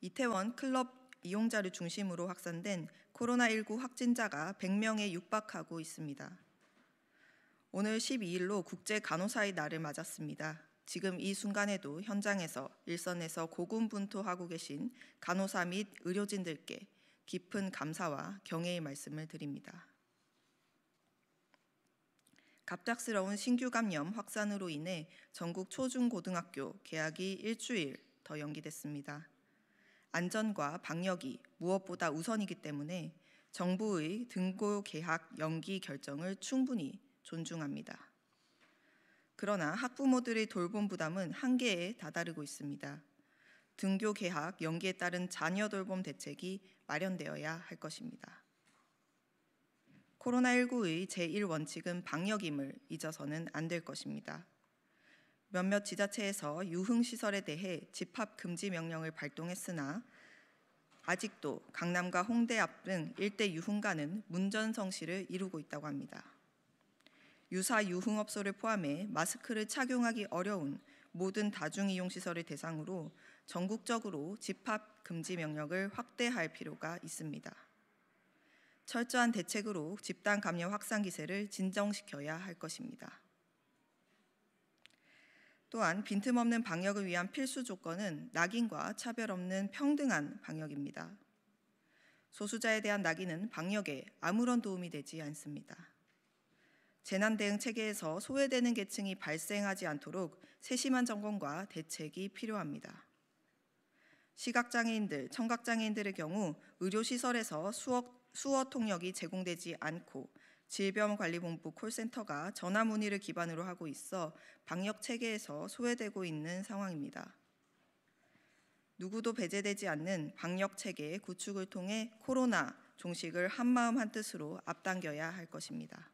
이태원 클럽 이용자를 중심으로 확산된 코로나19 확진자가 100명에 육박하고 있습니다. 오늘 12일로 국제 간호사의 날을 맞았습니다. 지금 이 순간에도 현장에서 일선에서 고군분투하고 계신 간호사 및 의료진들께 깊은 감사와 경의의 말씀을 드립니다. 갑작스러운 신규 감염 확산으로 인해 전국 초중고등학교 개학이 일주일 더 연기됐습니다. 안전과 방역이 무엇보다 우선이기 때문에 정부의 등고 개학 연기 결정을 충분히 존중합니다. 그러나 학부모들의 돌봄 부담은 한계에 다다르고 있습니다. 등교 개학 연기에 따른 자녀 돌봄 대책이 마련되어야 할 것입니다. 코로나19의 제1 원칙은 방역임을 잊어서는 안 될 것입니다. 몇몇 지자체에서 유흥시설에 대해 집합금지 명령을 발동했으나 아직도 강남과 홍대 앞 등 일대 유흥가는 문전성시를 이루고 있다고 합니다. 유사 유흥업소를 포함해 마스크를 착용하기 어려운 모든 다중이용시설을 대상으로 전국적으로 집합금지 명령을 확대할 필요가 있습니다. 철저한 대책으로 집단 감염 확산 기세를 진정시켜야 할 것입니다. 또한 빈틈없는 방역을 위한 필수 조건은 낙인과 차별 없는 평등한 방역입니다. 소수자에 대한 낙인은 방역에 아무런 도움이 되지 않습니다. 재난 대응 체계에서 소외되는 계층이 발생하지 않도록 세심한 점검과 대책이 필요합니다. 시각장애인들, 청각장애인들의 경우 의료시설에서 수어, 수어 통역이 제공되지 않고 질병관리본부 콜센터가 전화 문의를 기반으로 하고 있어 방역 체계에서 소외되고 있는 상황입니다. 누구도 배제되지 않는 방역 체계의 구축을 통해 코로나 종식을 한마음 한뜻으로 앞당겨야 할 것입니다.